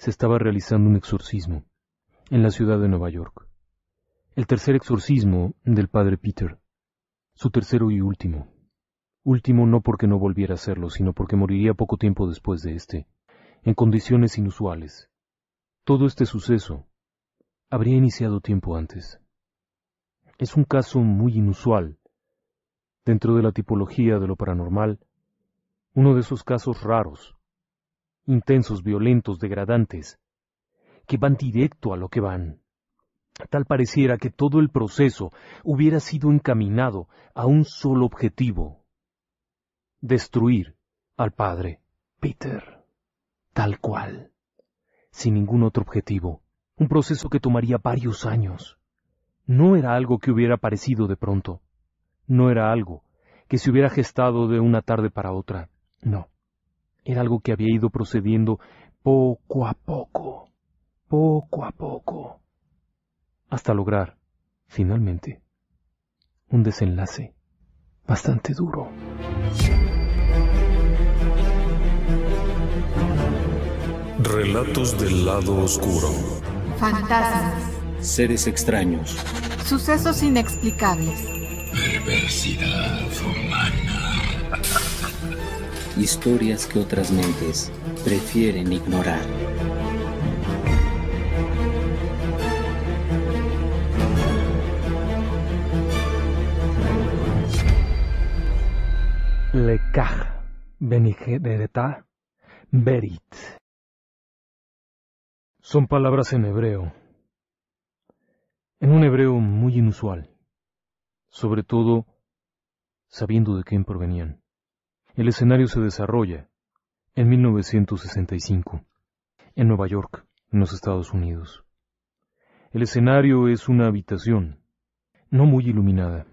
se estaba realizando un exorcismo en la ciudad de Nueva York. El tercer exorcismo del padre Peter. Su tercero y último. Último no porque no volviera a hacerlo, sino porque moriría poco tiempo después de este, en condiciones inusuales. Todo este suceso habría iniciado tiempo antes. Es un caso muy inusual. Dentro de la tipología de lo paranormal, uno de esos casos raros intensos, violentos, degradantes, que van directo a lo que van. Tal pareciera que todo el proceso hubiera sido encaminado a un solo objetivo, destruir al padre Peter, tal cual, sin ningún otro objetivo, un proceso que tomaría varios años. No era algo que hubiera aparecido de pronto, no era algo que se hubiera gestado de una tarde para otra, no. Era algo que había ido procediendo poco a poco, poco a poco, hasta lograr, finalmente, un desenlace bastante duro. Relatos del lado oscuro. Fantasmas. Seres extraños. Sucesos inexplicables. Perversidad humana historias que otras mentes prefieren ignorar. Benigereta Berit. Son palabras en hebreo. En un hebreo muy inusual. Sobre todo, sabiendo de quién provenían. El escenario se desarrolla en 1965, en Nueva York, en los Estados Unidos. El escenario es una habitación, no muy iluminada.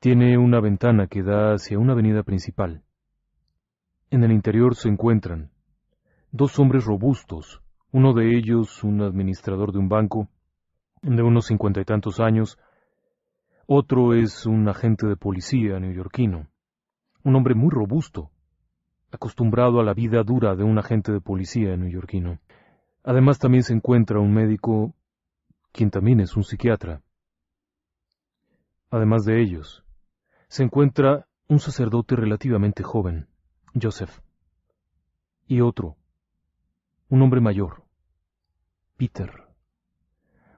Tiene una ventana que da hacia una avenida principal. En el interior se encuentran dos hombres robustos, uno de ellos un administrador de un banco, de unos cincuenta y tantos años, otro es un agente de policía neoyorquino un hombre muy robusto, acostumbrado a la vida dura de un agente de policía neoyorquino. Además también se encuentra un médico, quien también es un psiquiatra. Además de ellos, se encuentra un sacerdote relativamente joven, Joseph, y otro, un hombre mayor, Peter,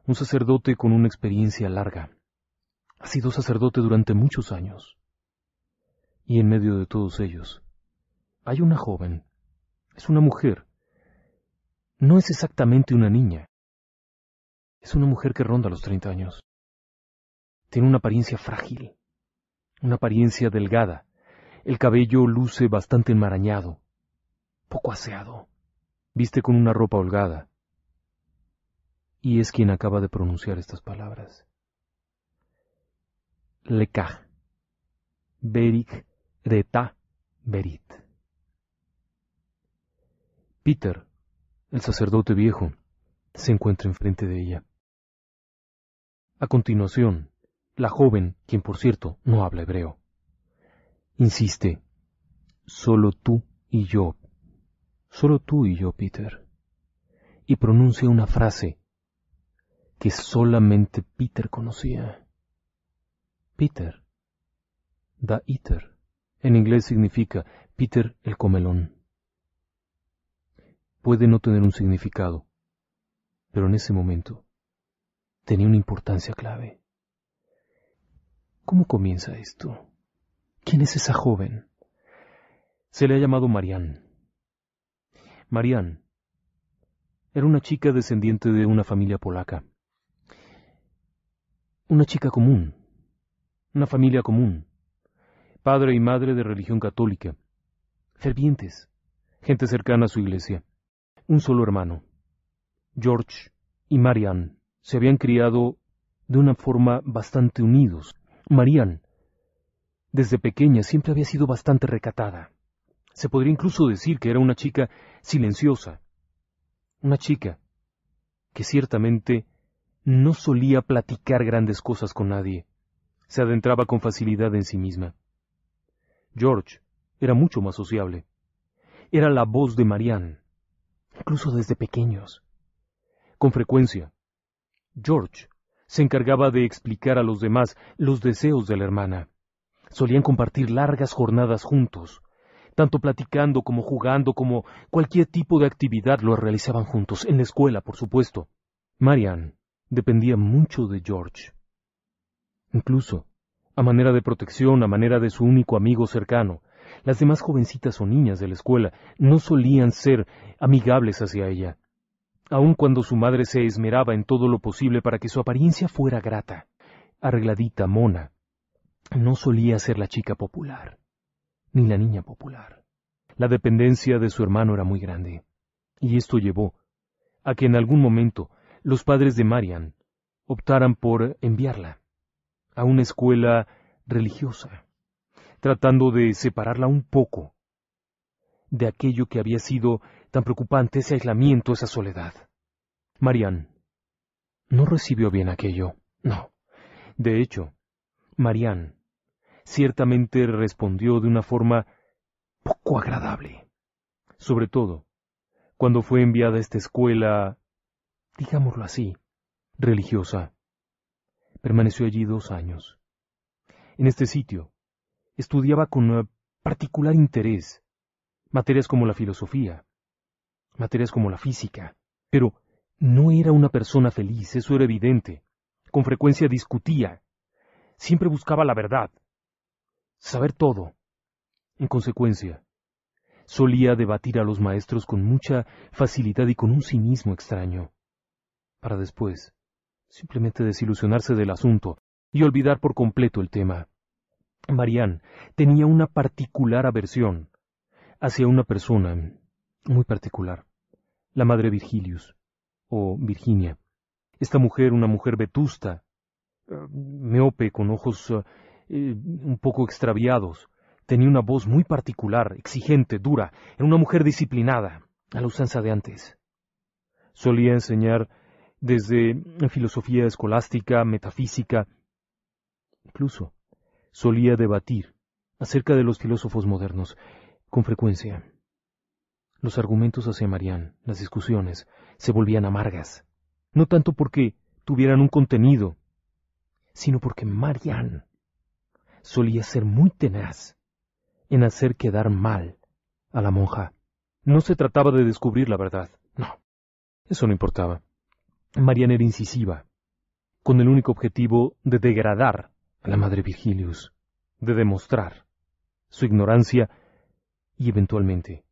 un sacerdote con una experiencia larga. Ha sido sacerdote durante muchos años. Y en medio de todos ellos hay una joven. Es una mujer. No es exactamente una niña. Es una mujer que ronda los treinta años. Tiene una apariencia frágil, una apariencia delgada. El cabello luce bastante enmarañado, poco aseado. Viste con una ropa holgada. Y es quien acaba de pronunciar estas palabras. Lekaj de Berit. Peter, el sacerdote viejo, se encuentra enfrente de ella. A continuación, la joven, quien por cierto no habla hebreo, insiste, solo tú y yo, solo tú y yo, Peter, y pronuncia una frase que solamente Peter conocía. Peter, da Iter. En inglés significa Peter el comelón. Puede no tener un significado, pero en ese momento tenía una importancia clave. ¿Cómo comienza esto? ¿Quién es esa joven? Se le ha llamado Marianne. Marianne era una chica descendiente de una familia polaca. Una chica común. Una familia común padre y madre de religión católica, fervientes, gente cercana a su iglesia, un solo hermano. George y Marianne se habían criado de una forma bastante unidos. Marian, desde pequeña, siempre había sido bastante recatada. Se podría incluso decir que era una chica silenciosa, una chica que ciertamente no solía platicar grandes cosas con nadie. Se adentraba con facilidad en sí misma. George era mucho más sociable. Era la voz de Marianne, incluso desde pequeños. Con frecuencia, George se encargaba de explicar a los demás los deseos de la hermana. Solían compartir largas jornadas juntos, tanto platicando como jugando, como cualquier tipo de actividad lo realizaban juntos, en la escuela, por supuesto. Marianne dependía mucho de George. Incluso, a manera de protección, a manera de su único amigo cercano, las demás jovencitas o niñas de la escuela no solían ser amigables hacia ella, aun cuando su madre se esmeraba en todo lo posible para que su apariencia fuera grata. Arregladita, mona, no solía ser la chica popular, ni la niña popular. La dependencia de su hermano era muy grande, y esto llevó a que en algún momento los padres de Marian optaran por enviarla a una escuela religiosa, tratando de separarla un poco de aquello que había sido tan preocupante ese aislamiento, esa soledad. Marian no recibió bien aquello, no. De hecho, Marian ciertamente respondió de una forma poco agradable, sobre todo cuando fue enviada a esta escuela, digámoslo así, religiosa. Permaneció allí dos años. En este sitio, estudiaba con particular interés materias como la filosofía, materias como la física, pero no era una persona feliz, eso era evidente. Con frecuencia discutía, siempre buscaba la verdad, saber todo. En consecuencia, solía debatir a los maestros con mucha facilidad y con un cinismo extraño, para después simplemente desilusionarse del asunto y olvidar por completo el tema. Marianne tenía una particular aversión hacia una persona muy particular, la madre Virgilius, o Virginia. Esta mujer, una mujer vetusta, eh, meope, con ojos eh, un poco extraviados, tenía una voz muy particular, exigente, dura, era una mujer disciplinada, a la usanza de antes. Solía enseñar desde mm, filosofía escolástica, metafísica. Incluso solía debatir acerca de los filósofos modernos, con frecuencia. Los argumentos hacia Marianne, las discusiones, se volvían amargas, no tanto porque tuvieran un contenido, sino porque Marianne solía ser muy tenaz en hacer quedar mal a la monja. No se trataba de descubrir la verdad, no, eso no importaba. Mariana era incisiva, con el único objetivo de degradar a la madre Virgilius, de demostrar su ignorancia y eventualmente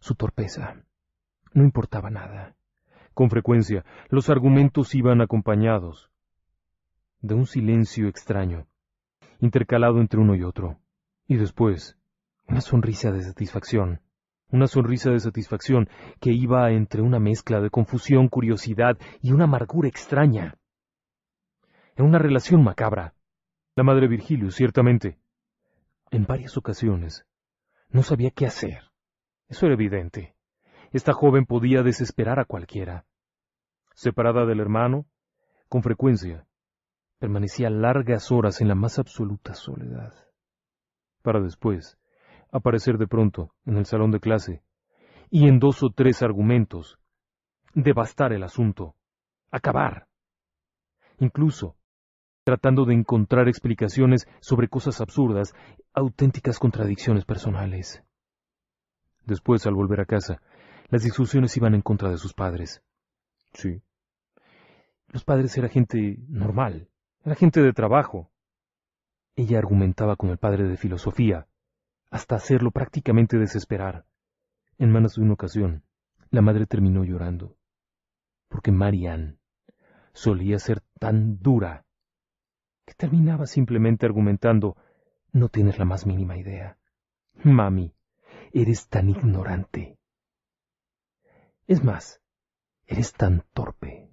su torpeza. No importaba nada. Con frecuencia, los argumentos iban acompañados de un silencio extraño, intercalado entre uno y otro, y después una sonrisa de satisfacción una sonrisa de satisfacción que iba entre una mezcla de confusión, curiosidad y una amargura extraña. Era una relación macabra. La madre Virgilio, ciertamente. En varias ocasiones, no sabía qué hacer. Eso era evidente. Esta joven podía desesperar a cualquiera. Separada del hermano, con frecuencia, permanecía largas horas en la más absoluta soledad. Para después, aparecer de pronto en el salón de clase, y en dos o tres argumentos, devastar el asunto, acabar. Incluso, tratando de encontrar explicaciones sobre cosas absurdas, auténticas contradicciones personales. Después, al volver a casa, las discusiones iban en contra de sus padres. Sí. Los padres eran gente normal, era gente de trabajo. Ella argumentaba con el padre de filosofía, hasta hacerlo prácticamente desesperar. En manos de una ocasión, la madre terminó llorando, porque Marianne solía ser tan dura que terminaba simplemente argumentando, no tienes la más mínima idea. Mami, eres tan ignorante. Es más, eres tan torpe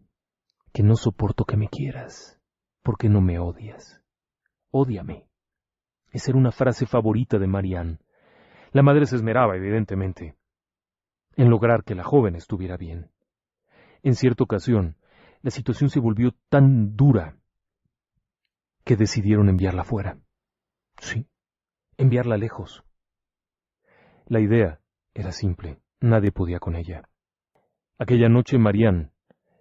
que no soporto que me quieras, porque no me odias. Ódiame. Esa era una frase favorita de Marianne. La madre se esmeraba, evidentemente, en lograr que la joven estuviera bien. En cierta ocasión, la situación se volvió tan dura que decidieron enviarla fuera. Sí, enviarla lejos. La idea era simple, nadie podía con ella. Aquella noche Marianne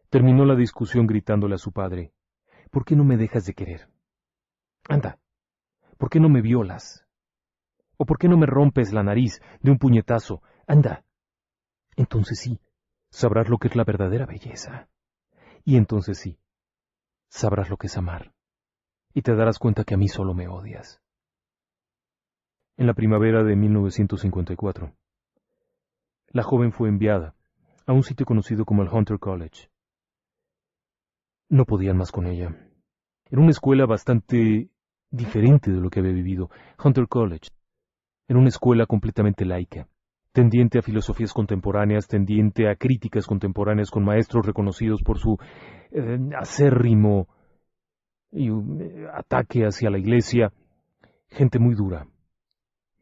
terminó la discusión gritándole a su padre, ¿Por qué no me dejas de querer? Anda, ¿Por qué no me violas? ¿O por qué no me rompes la nariz de un puñetazo? Anda. Entonces sí, sabrás lo que es la verdadera belleza. Y entonces sí, sabrás lo que es amar. Y te darás cuenta que a mí solo me odias. En la primavera de 1954, la joven fue enviada a un sitio conocido como el Hunter College. No podían más con ella. Era una escuela bastante diferente de lo que había vivido, Hunter College, en una escuela completamente laica, tendiente a filosofías contemporáneas, tendiente a críticas contemporáneas con maestros reconocidos por su eh, acérrimo y, um, eh, ataque hacia la iglesia, gente muy dura.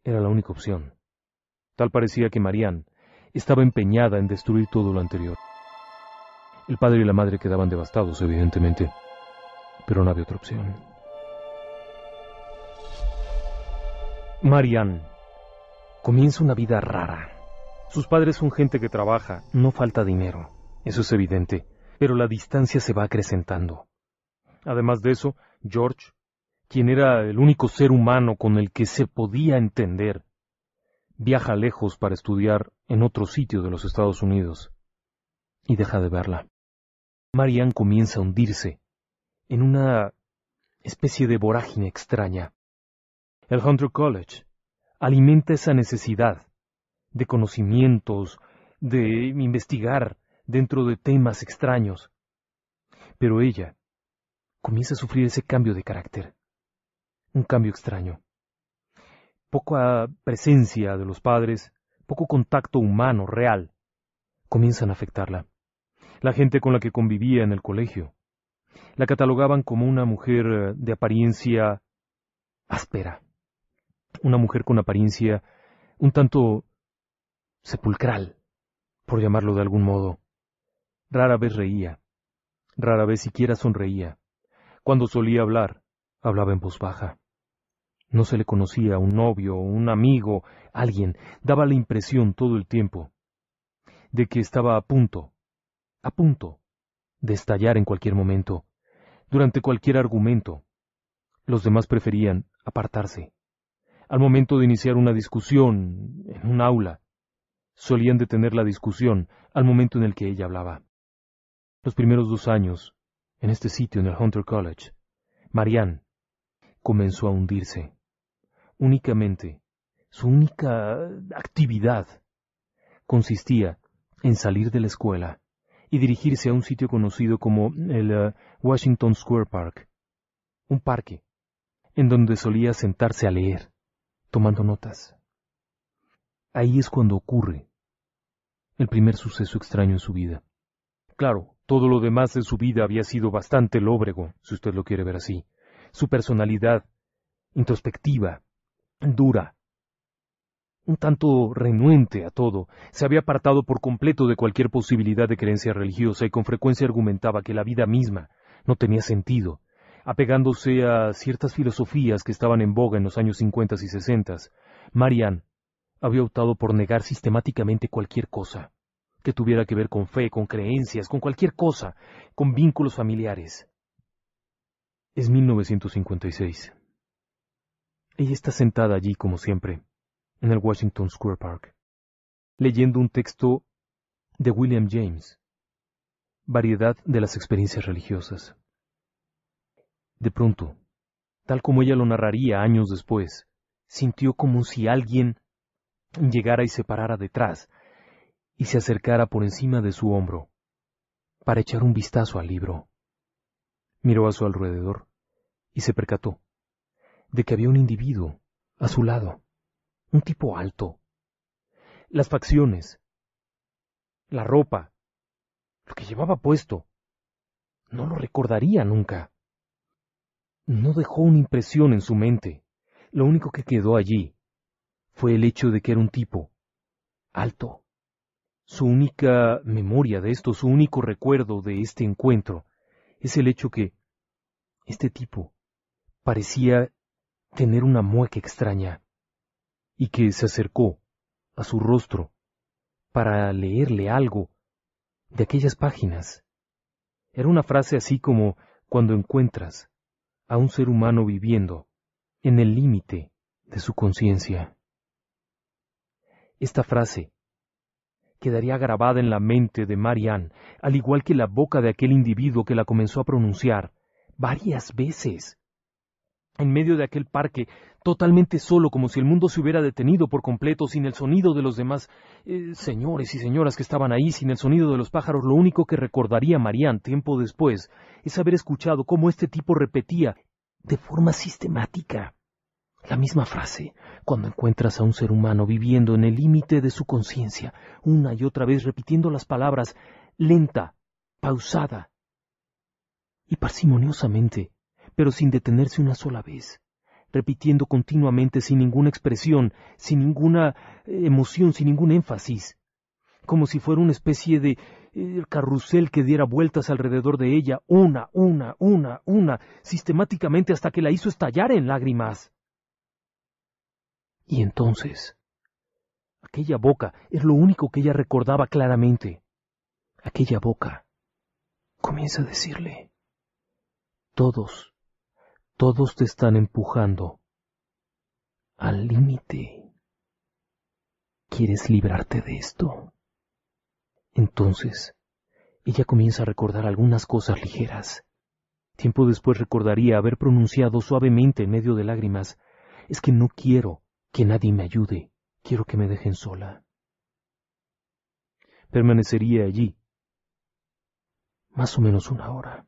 Era la única opción. Tal parecía que Marianne estaba empeñada en destruir todo lo anterior. El padre y la madre quedaban devastados, evidentemente, pero no había otra opción. Marianne. Comienza una vida rara. Sus padres son gente que trabaja, no falta dinero, eso es evidente, pero la distancia se va acrecentando. Además de eso, George, quien era el único ser humano con el que se podía entender, viaja lejos para estudiar en otro sitio de los Estados Unidos y deja de verla. Marianne comienza a hundirse en una especie de vorágine extraña el Hunter College alimenta esa necesidad de conocimientos, de investigar dentro de temas extraños. Pero ella comienza a sufrir ese cambio de carácter, un cambio extraño. Poca presencia de los padres, poco contacto humano real, comienzan a afectarla. La gente con la que convivía en el colegio la catalogaban como una mujer eh, de apariencia áspera, una mujer con apariencia un tanto sepulcral, por llamarlo de algún modo. Rara vez reía, rara vez siquiera sonreía. Cuando solía hablar, hablaba en voz baja. No se le conocía un novio, un amigo, alguien, daba la impresión todo el tiempo de que estaba a punto, a punto, de estallar en cualquier momento, durante cualquier argumento. Los demás preferían apartarse, al momento de iniciar una discusión, en un aula, solían detener la discusión al momento en el que ella hablaba. Los primeros dos años, en este sitio, en el Hunter College, Marianne comenzó a hundirse. Únicamente, su única actividad consistía en salir de la escuela y dirigirse a un sitio conocido como el eh, Washington Square Park, un parque, en donde solía sentarse a leer tomando notas. Ahí es cuando ocurre el primer suceso extraño en su vida. Claro, todo lo demás de su vida había sido bastante lóbrego, si usted lo quiere ver así. Su personalidad, introspectiva, dura, un tanto renuente a todo, se había apartado por completo de cualquier posibilidad de creencia religiosa y con frecuencia argumentaba que la vida misma no tenía sentido, apegándose a ciertas filosofías que estaban en boga en los años 50 y sesentas, Marianne había optado por negar sistemáticamente cualquier cosa que tuviera que ver con fe, con creencias, con cualquier cosa, con vínculos familiares. Es 1956. Ella está sentada allí, como siempre, en el Washington Square Park, leyendo un texto de William James, Variedad de las experiencias religiosas. De pronto, tal como ella lo narraría años después, sintió como si alguien llegara y se parara detrás y se acercara por encima de su hombro para echar un vistazo al libro. Miró a su alrededor y se percató de que había un individuo a su lado, un tipo alto. Las facciones, la ropa, lo que llevaba puesto, no lo recordaría nunca no dejó una impresión en su mente. Lo único que quedó allí fue el hecho de que era un tipo alto. Su única memoria de esto, su único recuerdo de este encuentro, es el hecho que este tipo parecía tener una mueca extraña y que se acercó a su rostro para leerle algo de aquellas páginas. Era una frase así como cuando encuentras a un ser humano viviendo en el límite de su conciencia. Esta frase quedaría grabada en la mente de Marianne, al igual que la boca de aquel individuo que la comenzó a pronunciar varias veces. En medio de aquel parque totalmente solo como si el mundo se hubiera detenido por completo sin el sonido de los demás eh, señores y señoras que estaban ahí, sin el sonido de los pájaros, lo único que recordaría Marían tiempo después es haber escuchado cómo este tipo repetía de forma sistemática la misma frase cuando encuentras a un ser humano viviendo en el límite de su conciencia, una y otra vez repitiendo las palabras lenta, pausada y parsimoniosamente, pero sin detenerse una sola vez repitiendo continuamente sin ninguna expresión, sin ninguna eh, emoción, sin ningún énfasis, como si fuera una especie de eh, carrusel que diera vueltas alrededor de ella, una, una, una, una, sistemáticamente hasta que la hizo estallar en lágrimas. Y entonces, aquella boca es lo único que ella recordaba claramente. Aquella boca comienza a decirle, todos todos te están empujando al límite. ¿Quieres librarte de esto? Entonces, ella comienza a recordar algunas cosas ligeras. Tiempo después recordaría haber pronunciado suavemente en medio de lágrimas, es que no quiero que nadie me ayude, quiero que me dejen sola. Permanecería allí más o menos una hora.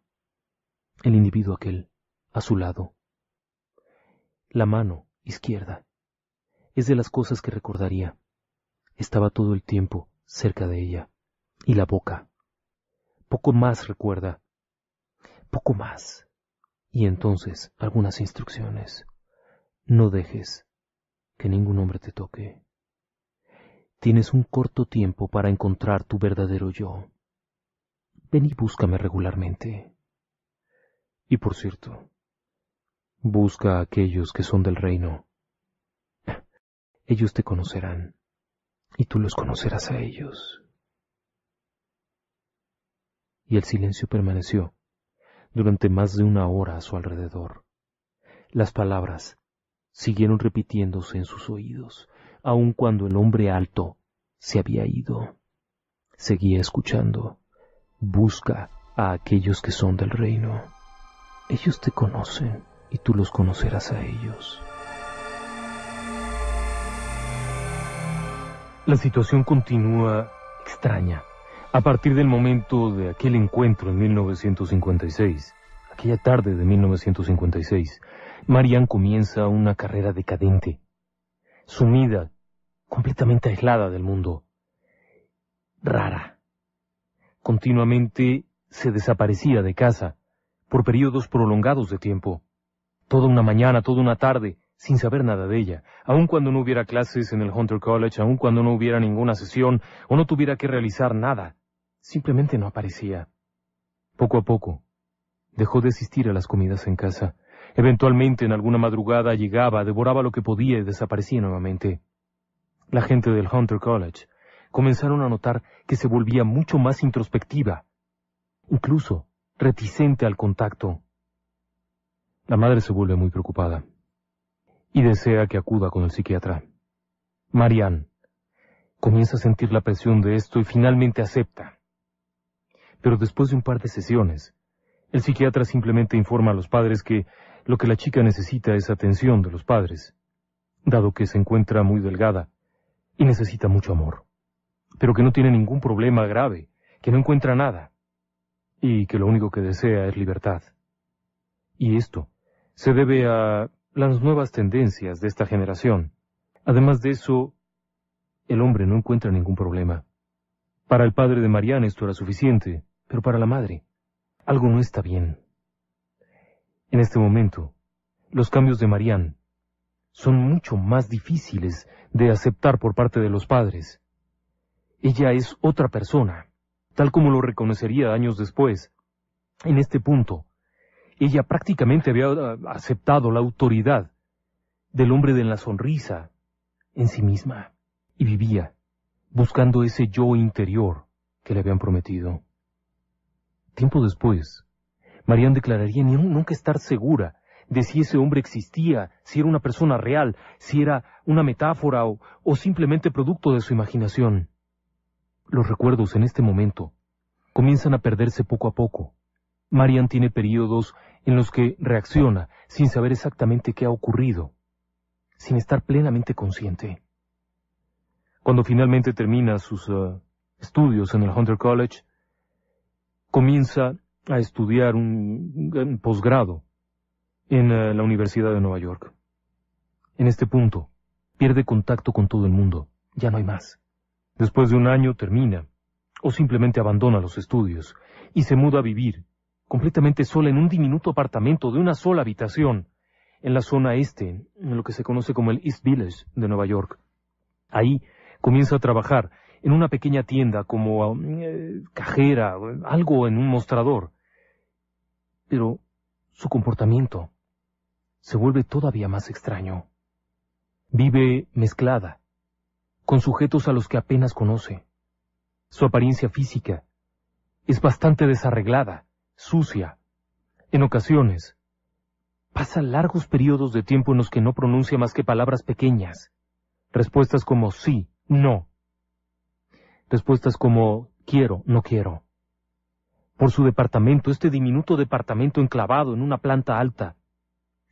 El individuo aquel a su lado. La mano izquierda es de las cosas que recordaría. Estaba todo el tiempo cerca de ella. Y la boca. Poco más recuerda. Poco más. Y entonces algunas instrucciones. No dejes que ningún hombre te toque. Tienes un corto tiempo para encontrar tu verdadero yo. Ven y búscame regularmente. Y por cierto, Busca a aquellos que son del reino. Ellos te conocerán, y tú los conocerás a ellos. Y el silencio permaneció durante más de una hora a su alrededor. Las palabras siguieron repitiéndose en sus oídos, aun cuando el hombre alto se había ido. Seguía escuchando. Busca a aquellos que son del reino. Ellos te conocen y tú los conocerás a ellos. La situación continúa extraña. A partir del momento de aquel encuentro en 1956, aquella tarde de 1956, Marian comienza una carrera decadente, sumida, completamente aislada del mundo, rara. Continuamente se desaparecía de casa, por periodos prolongados de tiempo toda una mañana, toda una tarde, sin saber nada de ella, aun cuando no hubiera clases en el Hunter College, aun cuando no hubiera ninguna sesión o no tuviera que realizar nada, simplemente no aparecía. Poco a poco, dejó de asistir a las comidas en casa. Eventualmente, en alguna madrugada, llegaba, devoraba lo que podía y desaparecía nuevamente. La gente del Hunter College comenzaron a notar que se volvía mucho más introspectiva, incluso reticente al contacto. La madre se vuelve muy preocupada y desea que acuda con el psiquiatra. Marianne comienza a sentir la presión de esto y finalmente acepta. Pero después de un par de sesiones, el psiquiatra simplemente informa a los padres que lo que la chica necesita es atención de los padres, dado que se encuentra muy delgada y necesita mucho amor, pero que no tiene ningún problema grave, que no encuentra nada, y que lo único que desea es libertad. Y esto se debe a las nuevas tendencias de esta generación. Además de eso, el hombre no encuentra ningún problema. Para el padre de Mariana esto era suficiente, pero para la madre, algo no está bien. En este momento, los cambios de Marián son mucho más difíciles de aceptar por parte de los padres. Ella es otra persona, tal como lo reconocería años después. En este punto, ella prácticamente había ah, aceptado la autoridad del hombre de la sonrisa en sí misma y vivía buscando ese yo interior que le habían prometido. Tiempo después, Marianne declararía ni nunca estar segura de si ese hombre existía, si era una persona real, si era una metáfora o, simplemente producto de su imaginación. Los recuerdos en este momento comienzan a perderse poco a poco. Marian tiene periodos en los que reacciona sin saber exactamente qué ha ocurrido, sin estar plenamente consciente. Cuando finalmente termina sus eh, estudios en el Hunter College, comienza a estudiar un, posgrado en eh, la Universidad de Nueva York. En este punto, pierde contacto con todo el mundo, ya no hay más. Después de un año termina, o simplemente abandona los estudios, y se muda a vivir completamente sola en un diminuto apartamento de una sola habitación, en la zona este, en lo que se conoce como el East Village de Nueva York. Ahí comienza a trabajar en una pequeña tienda como um, eh, cajera, algo en un mostrador. Pero su comportamiento se vuelve todavía más extraño. Vive mezclada, con sujetos a los que apenas conoce. Su apariencia física es bastante desarreglada, sucia. En ocasiones, pasa largos periodos de tiempo en los que no pronuncia más que palabras pequeñas. Respuestas como sí, no. Respuestas como quiero, no quiero. Por su departamento, este diminuto departamento enclavado en una planta alta,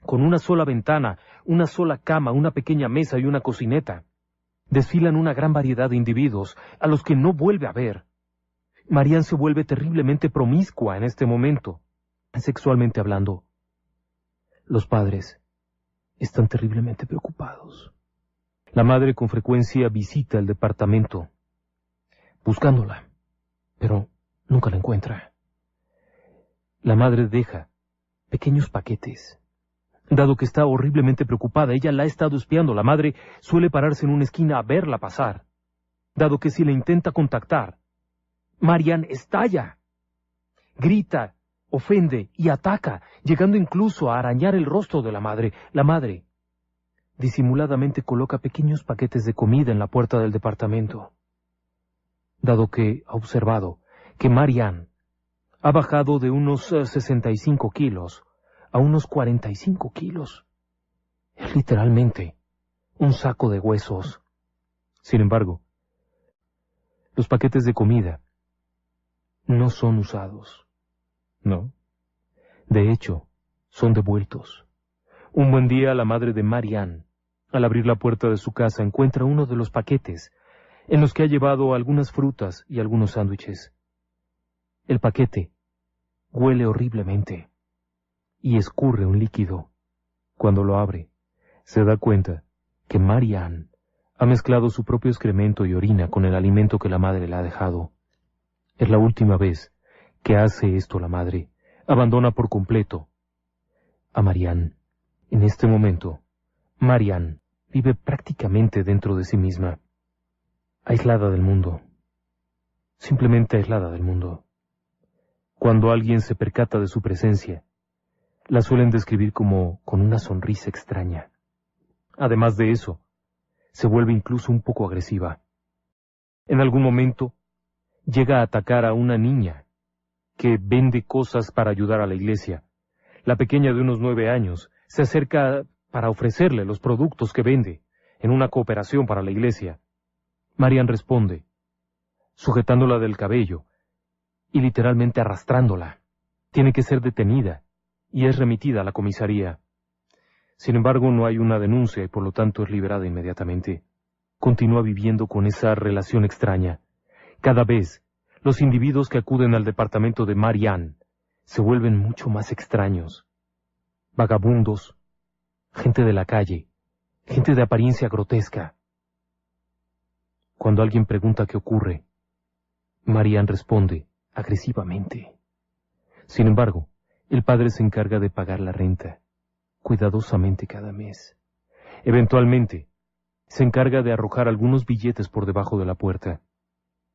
con una sola ventana, una sola cama, una pequeña mesa y una cocineta, desfilan una gran variedad de individuos a los que no vuelve a ver Marian se vuelve terriblemente promiscua en este momento, sexualmente hablando. Los padres están terriblemente preocupados. La madre con frecuencia visita el departamento, buscándola, pero nunca la encuentra. La madre deja pequeños paquetes. Dado que está horriblemente preocupada, ella la ha estado espiando. La madre suele pararse en una esquina a verla pasar. Dado que si la intenta contactar, Marian estalla, grita, ofende y ataca, llegando incluso a arañar el rostro de la madre. La madre disimuladamente coloca pequeños paquetes de comida en la puerta del departamento. Dado que ha observado que Marian ha bajado de unos 65 eh, kilos a unos 45 kilos. Es literalmente un saco de huesos. Sin embargo, los paquetes de comida no son usados. No. De hecho, son devueltos. Un buen día la madre de Marianne, al abrir la puerta de su casa, encuentra uno de los paquetes, en los que ha llevado algunas frutas y algunos sándwiches. El paquete huele horriblemente y escurre un líquido. Cuando lo abre, se da cuenta que Marianne ha mezclado su propio excremento y orina con el alimento que la madre le ha dejado. Es la última vez que hace esto la madre. Abandona por completo a Marianne. En este momento, Marianne vive prácticamente dentro de sí misma, aislada del mundo, simplemente aislada del mundo. Cuando alguien se percata de su presencia, la suelen describir como con una sonrisa extraña. Además de eso, se vuelve incluso un poco agresiva. En algún momento, llega a atacar a una niña que vende cosas para ayudar a la iglesia. La pequeña de unos nueve años se acerca para ofrecerle los productos que vende en una cooperación para la iglesia. Marian responde, sujetándola del cabello y literalmente arrastrándola. Tiene que ser detenida y es remitida a la comisaría. Sin embargo, no hay una denuncia y por lo tanto es liberada inmediatamente. Continúa viviendo con esa relación extraña. Cada vez, los individuos que acuden al departamento de Marianne se vuelven mucho más extraños. Vagabundos, gente de la calle, gente de apariencia grotesca. Cuando alguien pregunta qué ocurre, Marianne responde agresivamente. Sin embargo, el padre se encarga de pagar la renta, cuidadosamente cada mes. Eventualmente, se encarga de arrojar algunos billetes por debajo de la puerta.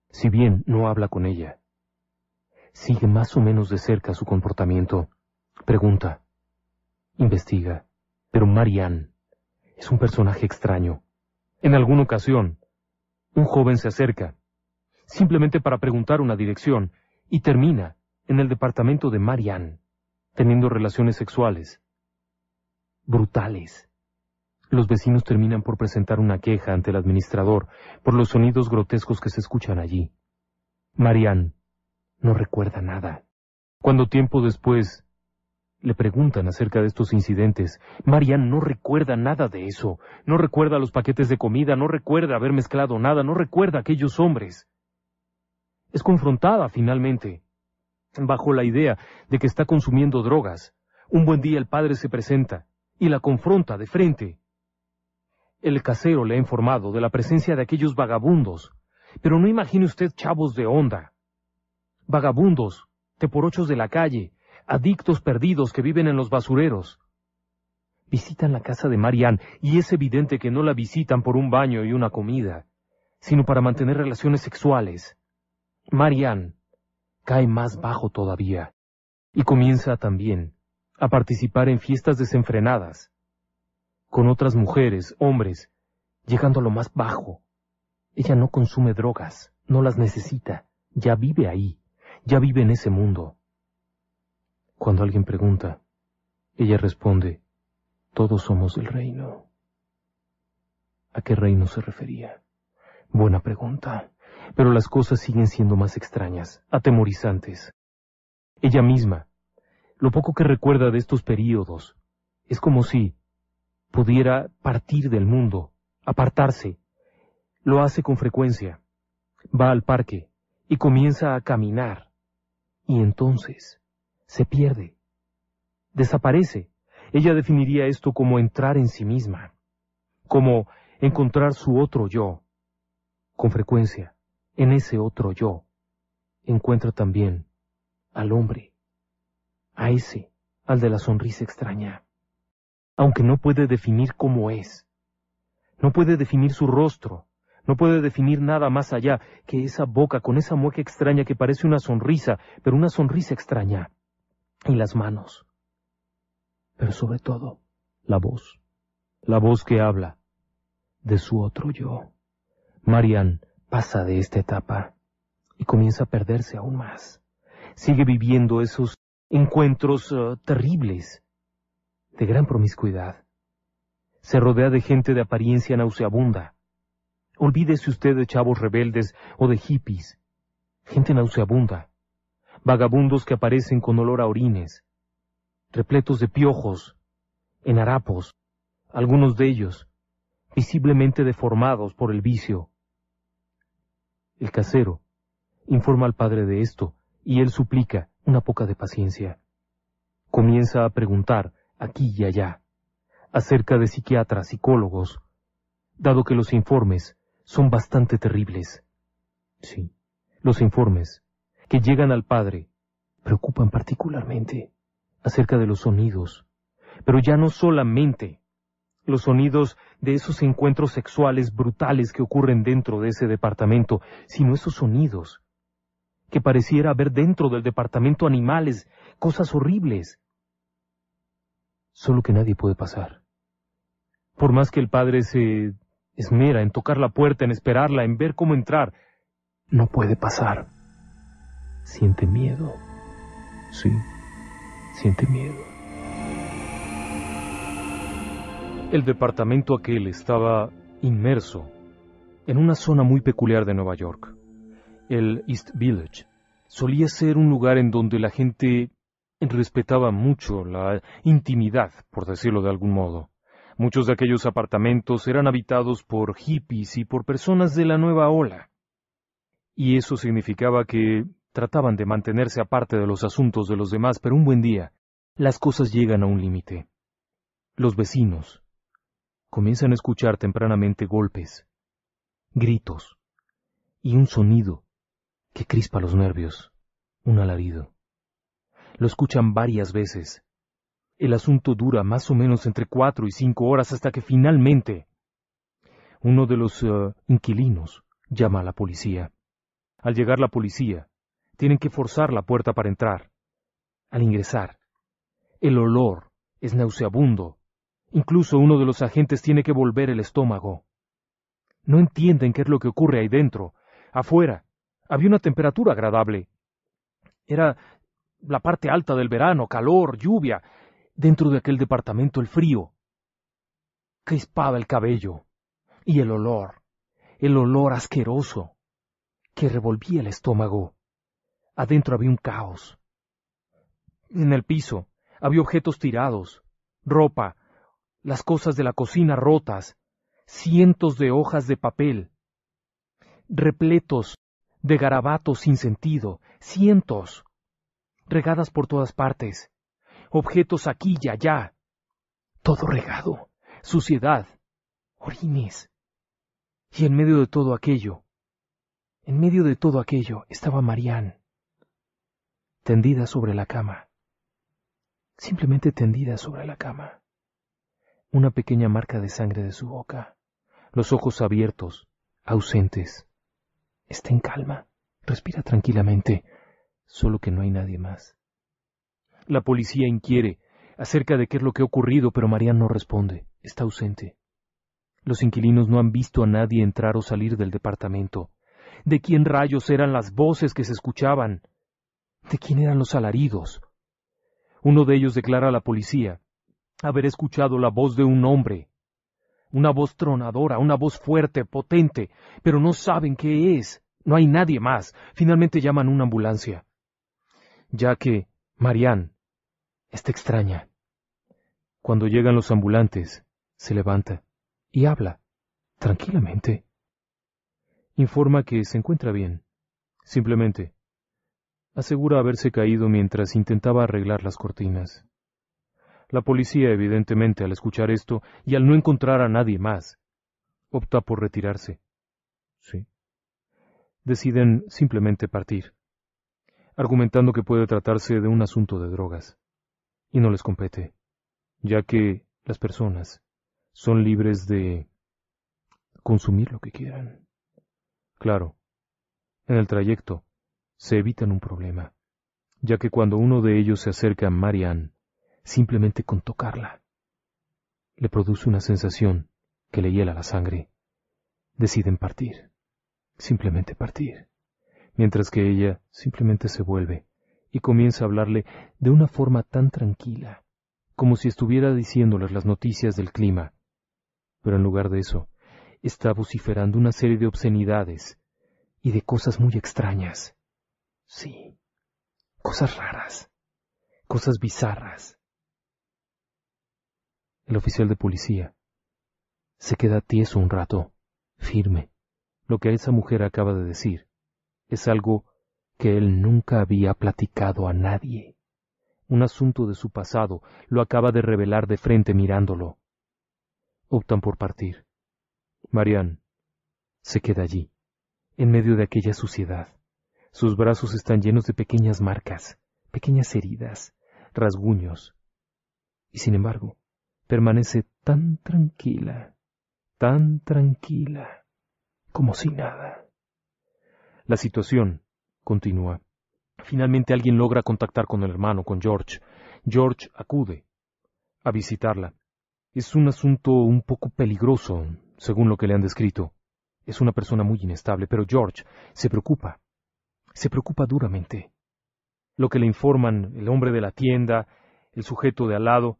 Si bien no habla con ella, sigue más o menos de cerca su comportamiento, pregunta, investiga, pero Marianne es un personaje extraño. En alguna ocasión, un joven se acerca, simplemente para preguntar una dirección, y termina en el departamento de Marianne, teniendo relaciones sexuales brutales. Los vecinos terminan por presentar una queja ante el administrador por los sonidos grotescos que se escuchan allí. Marianne no recuerda nada. Cuando tiempo después le preguntan acerca de estos incidentes, Marianne no recuerda nada de eso, no recuerda los paquetes de comida, no recuerda haber mezclado nada, no recuerda aquellos hombres. Es confrontada finalmente, bajo la idea de que está consumiendo drogas. Un buen día el padre se presenta y la confronta de frente. El casero le ha informado de la presencia de aquellos vagabundos, pero no imagine usted chavos de onda. Vagabundos, teporochos de la calle, adictos perdidos que viven en los basureros. Visitan la casa de Marianne y es evidente que no la visitan por un baño y una comida, sino para mantener relaciones sexuales. Marianne cae más bajo todavía y comienza también a participar en fiestas desenfrenadas, con otras mujeres, hombres, llegando a lo más bajo. Ella no consume drogas, no las necesita, ya vive ahí, ya vive en ese mundo. Cuando alguien pregunta, ella responde, todos somos el reino. ¿A qué reino se refería? Buena pregunta. Pero las cosas siguen siendo más extrañas, atemorizantes. Ella misma, lo poco que recuerda de estos períodos, es como si, pudiera partir del mundo, apartarse. Lo hace con frecuencia. Va al parque y comienza a caminar. Y entonces se pierde. Desaparece. Ella definiría esto como entrar en sí misma, como encontrar su otro yo. Con frecuencia, en ese otro yo, encuentra también al hombre, a ese, al de la sonrisa extraña aunque no puede definir cómo es. No puede definir su rostro, no puede definir nada más allá que esa boca con esa mueca extraña que parece una sonrisa, pero una sonrisa extraña. Y las manos. Pero sobre todo, la voz. La voz que habla de su otro yo. Marian pasa de esta etapa y comienza a perderse aún más. Sigue viviendo esos encuentros eh, terribles de gran promiscuidad. Se rodea de gente de apariencia nauseabunda. Olvídese usted de chavos rebeldes o de hippies. Gente nauseabunda. Vagabundos que aparecen con olor a orines. Repletos de piojos, en harapos, algunos de ellos, visiblemente deformados por el vicio. El casero informa al padre de esto, y él suplica una poca de paciencia. Comienza a preguntar aquí y allá, acerca de psiquiatras, psicólogos, dado que los informes son bastante terribles. Sí, los informes que llegan al padre preocupan particularmente acerca de los sonidos, pero ya no solamente los sonidos de esos encuentros sexuales brutales que ocurren dentro de ese departamento, sino esos sonidos que pareciera haber dentro del departamento animales, cosas horribles, solo que nadie puede pasar. Por más que el padre se esmera en tocar la puerta, en esperarla, en ver cómo entrar, no puede pasar. Siente miedo. Sí, siente miedo. El departamento aquel estaba inmerso en una zona muy peculiar de Nueva York. El East Village solía ser un lugar en donde la gente respetaba mucho la intimidad, por decirlo de algún modo. Muchos de aquellos apartamentos eran habitados por hippies y por personas de la nueva ola. Y eso significaba que trataban de mantenerse aparte de los asuntos de los demás, pero un buen día las cosas llegan a un límite. Los vecinos comienzan a escuchar tempranamente golpes, gritos y un sonido que crispa los nervios, un alarido. Lo escuchan varias veces. El asunto dura más o menos entre cuatro y cinco horas hasta que finalmente uno de los eh, inquilinos llama a la policía. Al llegar la policía, tienen que forzar la puerta para entrar. Al ingresar, el olor es nauseabundo. Incluso uno de los agentes tiene que volver el estómago. No entienden qué es lo que ocurre ahí dentro. Afuera, había una temperatura agradable. Era la parte alta del verano, calor, lluvia, dentro de aquel departamento el frío, crispaba el cabello, y el olor, el olor asqueroso, que revolvía el estómago. Adentro había un caos. En el piso había objetos tirados, ropa, las cosas de la cocina rotas, cientos de hojas de papel, repletos de garabatos sin sentido, cientos regadas por todas partes, objetos aquí y allá, todo regado, suciedad, orines. Y en medio de todo aquello, en medio de todo aquello estaba Marianne, tendida sobre la cama, simplemente tendida sobre la cama, una pequeña marca de sangre de su boca, los ojos abiertos, ausentes. Está en calma, respira tranquilamente, solo que no hay nadie más. La policía inquiere acerca de qué es lo que ha ocurrido, pero María no responde, está ausente. Los inquilinos no han visto a nadie entrar o salir del departamento. ¿De quién rayos eran las voces que se escuchaban? ¿De quién eran los alaridos? Uno de ellos declara a la policía haber escuchado la voz de un hombre. Una voz tronadora, una voz fuerte, potente, pero no saben qué es. No hay nadie más. Finalmente llaman una ambulancia ya que, Marianne, está extraña. Cuando llegan los ambulantes, se levanta y habla, tranquilamente. Informa que se encuentra bien, simplemente. Asegura haberse caído mientras intentaba arreglar las cortinas. La policía, evidentemente, al escuchar esto y al no encontrar a nadie más, opta por retirarse. Sí. Deciden simplemente partir argumentando que puede tratarse de un asunto de drogas, y no les compete, ya que las personas son libres de consumir lo que quieran. Claro, en el trayecto se evitan un problema, ya que cuando uno de ellos se acerca a Marianne, simplemente con tocarla, le produce una sensación que le hiela la sangre. Deciden partir, simplemente partir mientras que ella simplemente se vuelve y comienza a hablarle de una forma tan tranquila, como si estuviera diciéndoles las noticias del clima. Pero en lugar de eso, está vociferando una serie de obscenidades y de cosas muy extrañas. Sí, cosas raras, cosas bizarras. El oficial de policía se queda tieso un rato, firme, lo que esa mujer acaba de decir es algo que él nunca había platicado a nadie. Un asunto de su pasado lo acaba de revelar de frente mirándolo. Optan por partir. Marianne se queda allí, en medio de aquella suciedad. Sus brazos están llenos de pequeñas marcas, pequeñas heridas, rasguños. Y sin embargo, permanece tan tranquila, tan tranquila, como si nada. La situación continúa. Finalmente alguien logra contactar con el hermano, con George. George acude a visitarla. Es un asunto un poco peligroso, según lo que le han descrito. Es una persona muy inestable, pero George se preocupa. Se preocupa duramente. Lo que le informan el hombre de la tienda, el sujeto de al lado,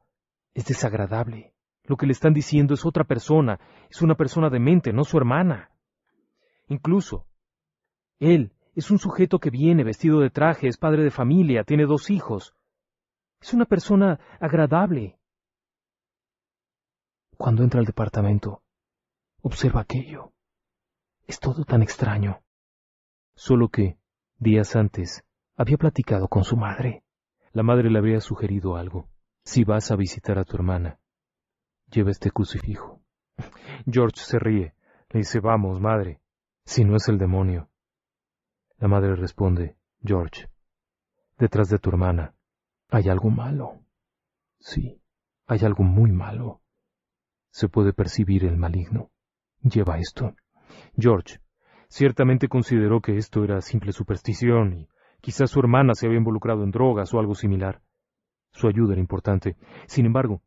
es desagradable. Lo que le están diciendo es otra persona, es una persona demente, no su hermana. Incluso, él es un sujeto que viene vestido de traje, es padre de familia, tiene dos hijos. Es una persona agradable. Cuando entra al departamento, observa aquello. Es todo tan extraño. Solo que, días antes, había platicado con su madre. La madre le habría sugerido algo. Si vas a visitar a tu hermana, lleva este crucifijo. George se ríe. Le dice, vamos, madre, si no es el demonio. La madre responde, George, detrás de tu hermana hay algo malo. Sí, hay algo muy malo. Se puede percibir el maligno. Lleva esto. George ciertamente consideró que esto era simple superstición y quizás su hermana se había involucrado en drogas o algo similar. Su ayuda era importante. Sin embargo,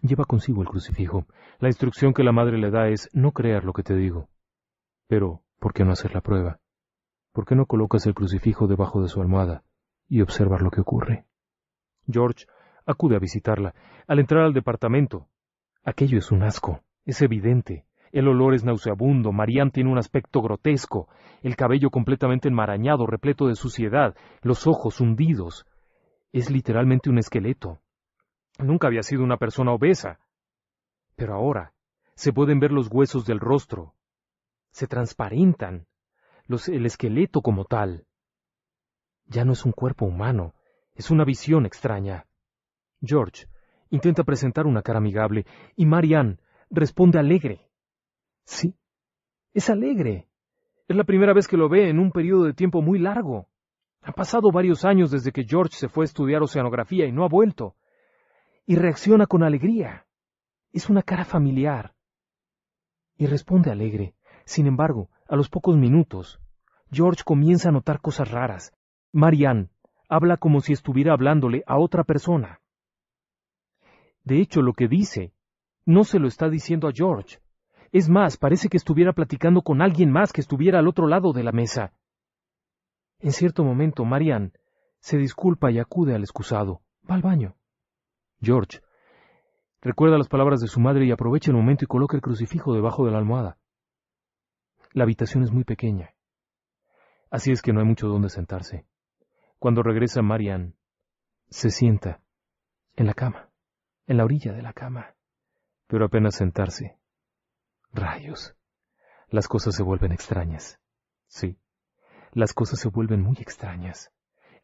lleva consigo el crucifijo. La instrucción que la madre le da es no creer lo que te digo. Pero, ¿por qué no hacer la prueba? ¿Por qué no colocas el crucifijo debajo de su almohada y observas lo que ocurre? George acude a visitarla. Al entrar al departamento, aquello es un asco, es evidente. El olor es nauseabundo, Marianne tiene un aspecto grotesco, el cabello completamente enmarañado, repleto de suciedad, los ojos hundidos. Es literalmente un esqueleto. Nunca había sido una persona obesa. Pero ahora se pueden ver los huesos del rostro. Se transparentan el esqueleto como tal. Ya no es un cuerpo humano, es una visión extraña. George intenta presentar una cara amigable y Marianne responde alegre. Sí, es alegre. Es la primera vez que lo ve en un periodo de tiempo muy largo. Han pasado varios años desde que George se fue a estudiar oceanografía y no ha vuelto. Y reacciona con alegría. Es una cara familiar. Y responde alegre. Sin embargo, a los pocos minutos, George comienza a notar cosas raras. Marianne habla como si estuviera hablándole a otra persona. De hecho, lo que dice no se lo está diciendo a George. Es más, parece que estuviera platicando con alguien más que estuviera al otro lado de la mesa. En cierto momento, Marianne se disculpa y acude al excusado. Va al baño. George recuerda las palabras de su madre y aprovecha el momento y coloca el crucifijo debajo de la almohada. La habitación es muy pequeña. Así es que no hay mucho donde sentarse. Cuando regresa Marian, se sienta en la cama, en la orilla de la cama, pero apenas sentarse. Rayos. Las cosas se vuelven extrañas. Sí, las cosas se vuelven muy extrañas.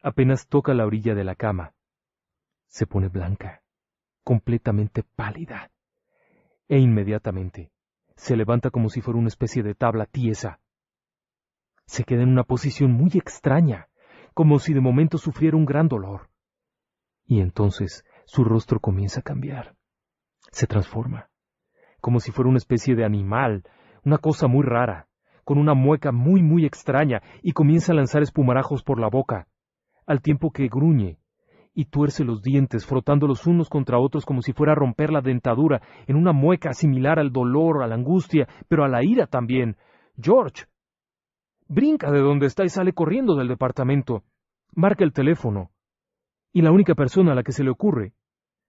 Apenas toca la orilla de la cama. Se pone blanca, completamente pálida. E inmediatamente se levanta como si fuera una especie de tabla tiesa. Se queda en una posición muy extraña, como si de momento sufriera un gran dolor. Y entonces su rostro comienza a cambiar. Se transforma, como si fuera una especie de animal, una cosa muy rara, con una mueca muy muy extraña, y comienza a lanzar espumarajos por la boca, al tiempo que gruñe y tuerce los dientes, frotándolos los unos contra otros como si fuera a romper la dentadura, en una mueca similar al dolor, a la angustia, pero a la ira también. George. Brinca de donde está y sale corriendo del departamento. Marca el teléfono. Y la única persona a la que se le ocurre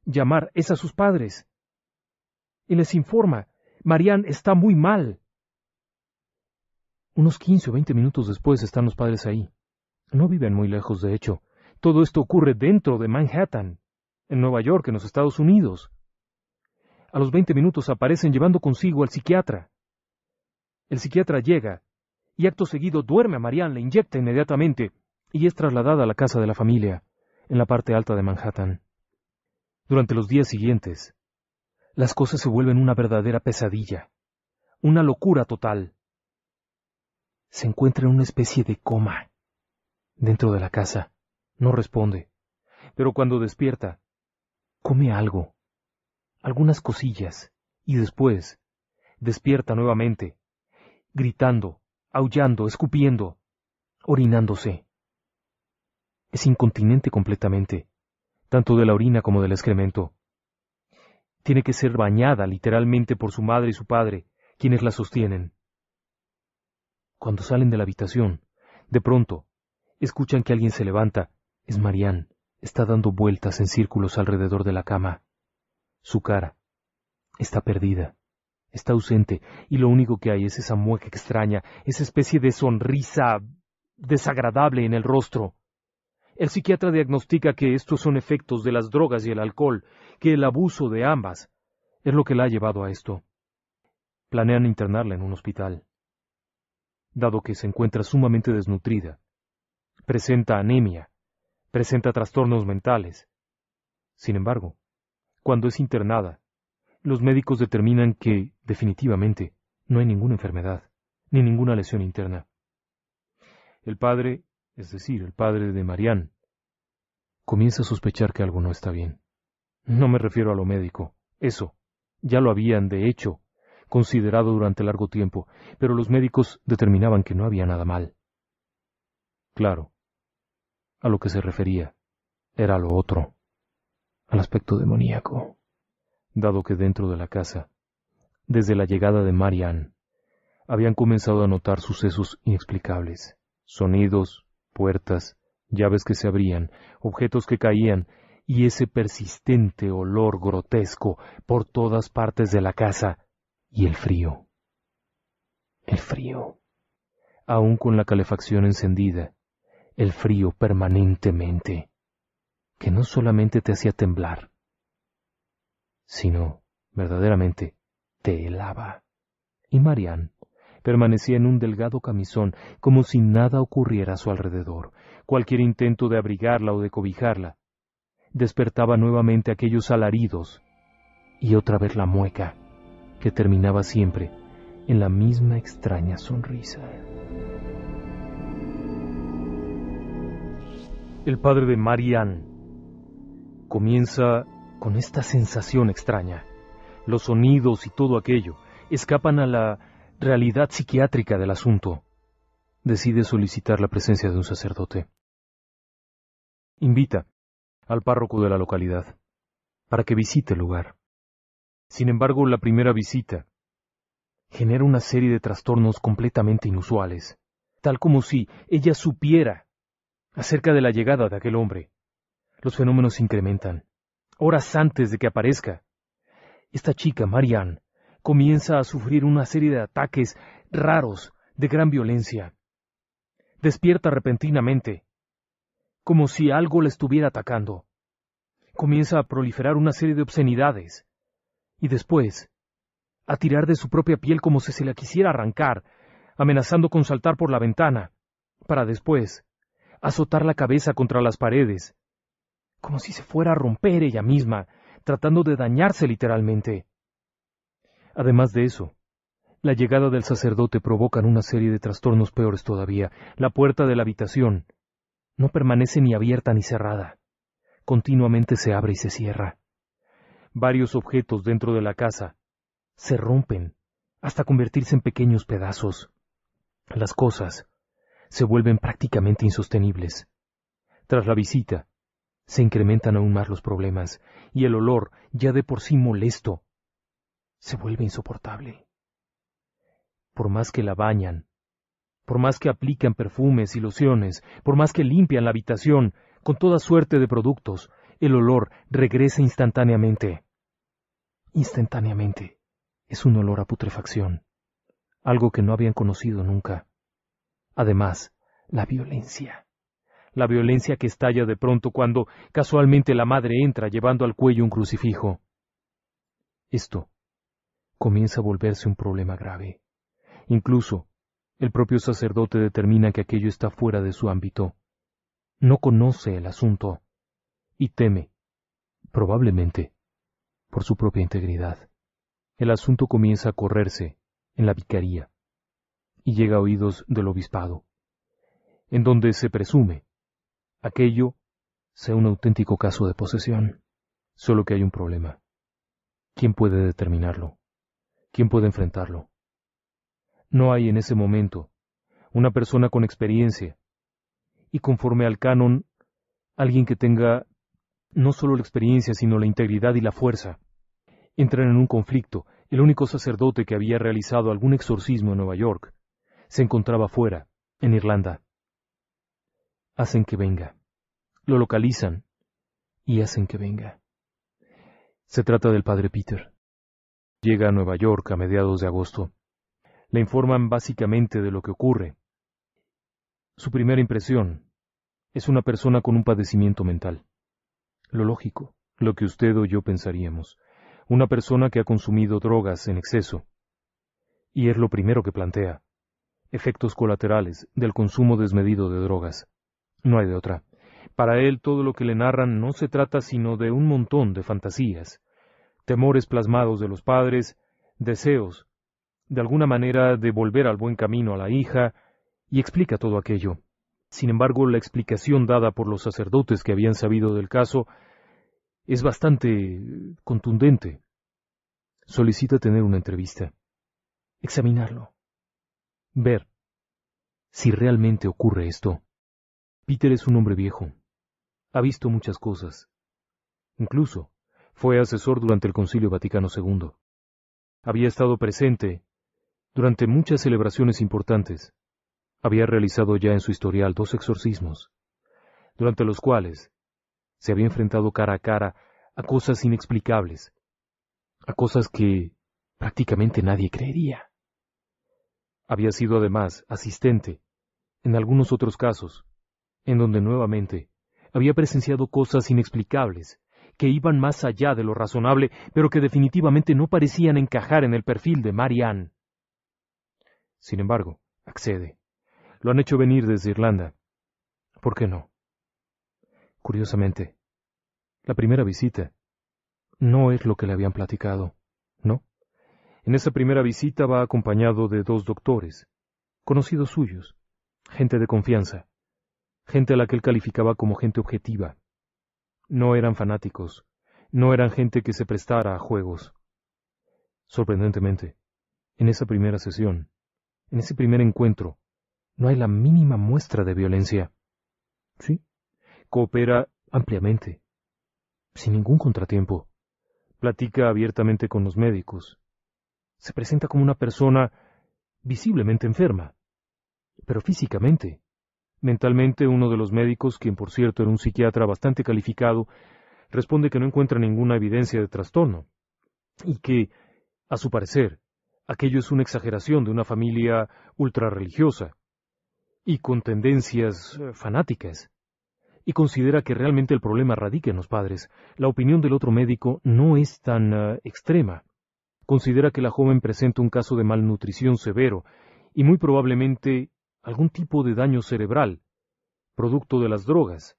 llamar es a sus padres. Y les informa, Marianne está muy mal. Unos quince o veinte minutos después están los padres ahí. No viven muy lejos, de hecho. Todo esto ocurre dentro de Manhattan, en Nueva York, en los Estados Unidos. A los 20 minutos aparecen llevando consigo al psiquiatra. El psiquiatra llega y acto seguido duerme a Marianne, le inyecta inmediatamente y es trasladada a la casa de la familia, en la parte alta de Manhattan. Durante los días siguientes, las cosas se vuelven una verdadera pesadilla, una locura total. Se encuentra en una especie de coma dentro de la casa. No responde. Pero cuando despierta, come algo, algunas cosillas, y después despierta nuevamente, gritando, aullando, escupiendo, orinándose. Es incontinente completamente, tanto de la orina como del excremento. Tiene que ser bañada literalmente por su madre y su padre, quienes la sostienen. Cuando salen de la habitación, de pronto, escuchan que alguien se levanta es Marianne. Está dando vueltas en círculos alrededor de la cama. Su cara. Está perdida. Está ausente, y lo único que hay es esa mueca extraña, esa especie de sonrisa desagradable en el rostro. El psiquiatra diagnostica que estos son efectos de las drogas y el alcohol, que el abuso de ambas es lo que la ha llevado a esto. Planean internarla en un hospital. Dado que se encuentra sumamente desnutrida, presenta anemia, presenta trastornos mentales. Sin embargo, cuando es internada, los médicos determinan que, definitivamente, no hay ninguna enfermedad, ni ninguna lesión interna. El padre, es decir, el padre de Marianne, comienza a sospechar que algo no está bien. No me refiero a lo médico, eso, ya lo habían, de hecho, considerado durante largo tiempo, pero los médicos determinaban que no había nada mal. Claro, a lo que se refería era lo otro, al aspecto demoníaco, dado que dentro de la casa, desde la llegada de Marianne, habían comenzado a notar sucesos inexplicables, sonidos, puertas, llaves que se abrían, objetos que caían, y ese persistente olor grotesco por todas partes de la casa, y el frío. El frío. Aún con la calefacción encendida, el frío permanentemente, que no solamente te hacía temblar, sino verdaderamente te helaba. Y Marianne permanecía en un delgado camisón, como si nada ocurriera a su alrededor. Cualquier intento de abrigarla o de cobijarla despertaba nuevamente aquellos alaridos y otra vez la mueca, que terminaba siempre en la misma extraña sonrisa. el padre de Marianne. Comienza con esta sensación extraña. Los sonidos y todo aquello escapan a la realidad psiquiátrica del asunto. Decide solicitar la presencia de un sacerdote. Invita al párroco de la localidad para que visite el lugar. Sin embargo, la primera visita genera una serie de trastornos completamente inusuales, tal como si ella supiera acerca de la llegada de aquel hombre. Los fenómenos incrementan. Horas antes de que aparezca, esta chica, Marianne, comienza a sufrir una serie de ataques raros de gran violencia. Despierta repentinamente, como si algo la estuviera atacando. Comienza a proliferar una serie de obscenidades, y después, a tirar de su propia piel como si se la quisiera arrancar, amenazando con saltar por la ventana, para después azotar la cabeza contra las paredes, como si se fuera a romper ella misma, tratando de dañarse literalmente. Además de eso, la llegada del sacerdote provoca una serie de trastornos peores todavía. La puerta de la habitación no permanece ni abierta ni cerrada. Continuamente se abre y se cierra. Varios objetos dentro de la casa se rompen hasta convertirse en pequeños pedazos. Las cosas se vuelven prácticamente insostenibles. Tras la visita, se incrementan aún más los problemas, y el olor, ya de por sí molesto, se vuelve insoportable. Por más que la bañan, por más que aplican perfumes y lociones, por más que limpian la habitación con toda suerte de productos, el olor regresa instantáneamente. Instantáneamente. Es un olor a putrefacción, algo que no habían conocido nunca. Además, la violencia. La violencia que estalla de pronto cuando casualmente la madre entra llevando al cuello un crucifijo. Esto comienza a volverse un problema grave. Incluso, el propio sacerdote determina que aquello está fuera de su ámbito. No conoce el asunto y teme, probablemente, por su propia integridad. El asunto comienza a correrse en la vicaría llega a oídos del obispado, en donde se presume aquello sea un auténtico caso de posesión, solo que hay un problema. ¿Quién puede determinarlo? ¿Quién puede enfrentarlo? No hay en ese momento una persona con experiencia y conforme al canon, alguien que tenga no solo la experiencia, sino la integridad y la fuerza. Entran en un conflicto. El único sacerdote que había realizado algún exorcismo en Nueva York se encontraba fuera, en Irlanda. Hacen que venga. Lo localizan y hacen que venga. Se trata del padre Peter. Llega a Nueva York a mediados de agosto. Le informan básicamente de lo que ocurre. Su primera impresión es una persona con un padecimiento mental. Lo lógico, lo que usted o yo pensaríamos. Una persona que ha consumido drogas en exceso. Y es lo primero que plantea efectos colaterales del consumo desmedido de drogas. No hay de otra. Para él todo lo que le narran no se trata sino de un montón de fantasías, temores plasmados de los padres, deseos, de alguna manera de volver al buen camino a la hija, y explica todo aquello. Sin embargo, la explicación dada por los sacerdotes que habían sabido del caso es bastante contundente. Solicita tener una entrevista. Examinarlo ver si realmente ocurre esto. Peter es un hombre viejo. Ha visto muchas cosas. Incluso fue asesor durante el Concilio Vaticano II. Había estado presente durante muchas celebraciones importantes. Había realizado ya en su historial dos exorcismos, durante los cuales se había enfrentado cara a cara a cosas inexplicables, a cosas que prácticamente nadie creería. Había sido además asistente, en algunos otros casos, en donde nuevamente había presenciado cosas inexplicables que iban más allá de lo razonable, pero que definitivamente no parecían encajar en el perfil de Marianne. Sin embargo, accede. Lo han hecho venir desde Irlanda. ¿Por qué no? Curiosamente, la primera visita no es lo que le habían platicado. En esa primera visita va acompañado de dos doctores, conocidos suyos, gente de confianza, gente a la que él calificaba como gente objetiva. No eran fanáticos, no eran gente que se prestara a juegos. Sorprendentemente, en esa primera sesión, en ese primer encuentro, no hay la mínima muestra de violencia. Sí, coopera ampliamente, sin ningún contratiempo. Platica abiertamente con los médicos, se presenta como una persona visiblemente enferma, pero físicamente. Mentalmente uno de los médicos, quien por cierto era un psiquiatra bastante calificado, responde que no encuentra ninguna evidencia de trastorno, y que, a su parecer, aquello es una exageración de una familia ultrarreligiosa y con tendencias eh, fanáticas, y considera que realmente el problema radica en los padres. La opinión del otro médico no es tan eh, extrema considera que la joven presenta un caso de malnutrición severo y muy probablemente algún tipo de daño cerebral, producto de las drogas,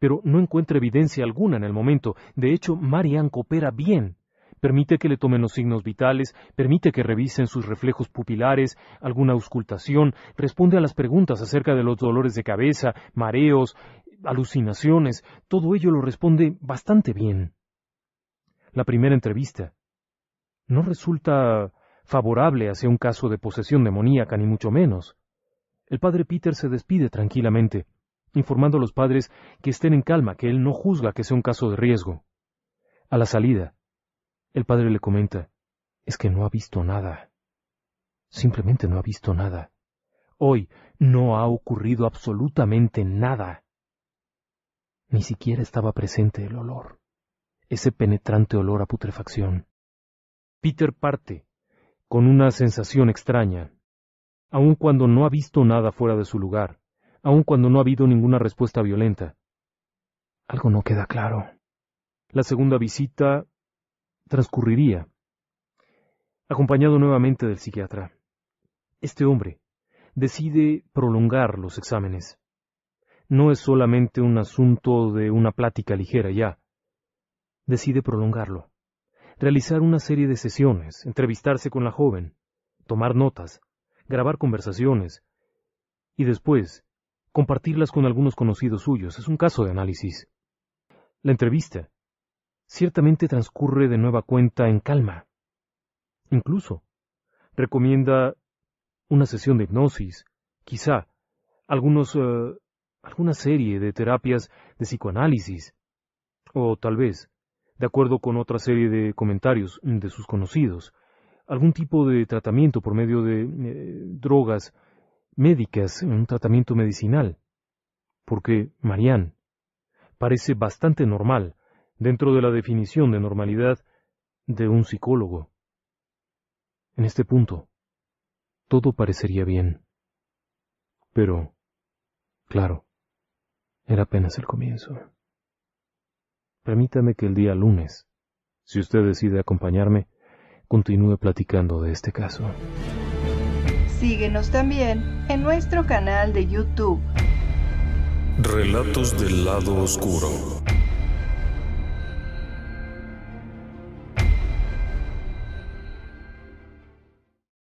pero no encuentra evidencia alguna en el momento. De hecho, Marianne coopera bien. Permite que le tomen los signos vitales, permite que revisen sus reflejos pupilares, alguna auscultación, responde a las preguntas acerca de los dolores de cabeza, mareos, alucinaciones, todo ello lo responde bastante bien. La primera entrevista, no resulta favorable hacia un caso de posesión demoníaca, ni mucho menos. El padre Peter se despide tranquilamente, informando a los padres que estén en calma, que él no juzga que sea un caso de riesgo. A la salida, el padre le comenta, es que no ha visto nada. Simplemente no ha visto nada. Hoy no ha ocurrido absolutamente nada. Ni siquiera estaba presente el olor, ese penetrante olor a putrefacción. Peter parte, con una sensación extraña. Aun cuando no ha visto nada fuera de su lugar, aun cuando no ha habido ninguna respuesta violenta. Algo no queda claro. La segunda visita transcurriría, acompañado nuevamente del psiquiatra. Este hombre decide prolongar los exámenes. No es solamente un asunto de una plática ligera ya. Decide prolongarlo realizar una serie de sesiones, entrevistarse con la joven, tomar notas, grabar conversaciones y después compartirlas con algunos conocidos suyos. Es un caso de análisis. La entrevista ciertamente transcurre de nueva cuenta en calma. Incluso recomienda una sesión de hipnosis, quizá algunos eh, alguna serie de terapias de psicoanálisis o tal vez de acuerdo con otra serie de comentarios de sus conocidos, algún tipo de tratamiento por medio de eh, drogas médicas, un tratamiento medicinal. Porque Marianne parece bastante normal dentro de la definición de normalidad de un psicólogo. En este punto, todo parecería bien. Pero, claro, era apenas el comienzo. Permítame que el día lunes, si usted decide acompañarme, continúe platicando de este caso. Síguenos también en nuestro canal de YouTube. Relatos del lado oscuro.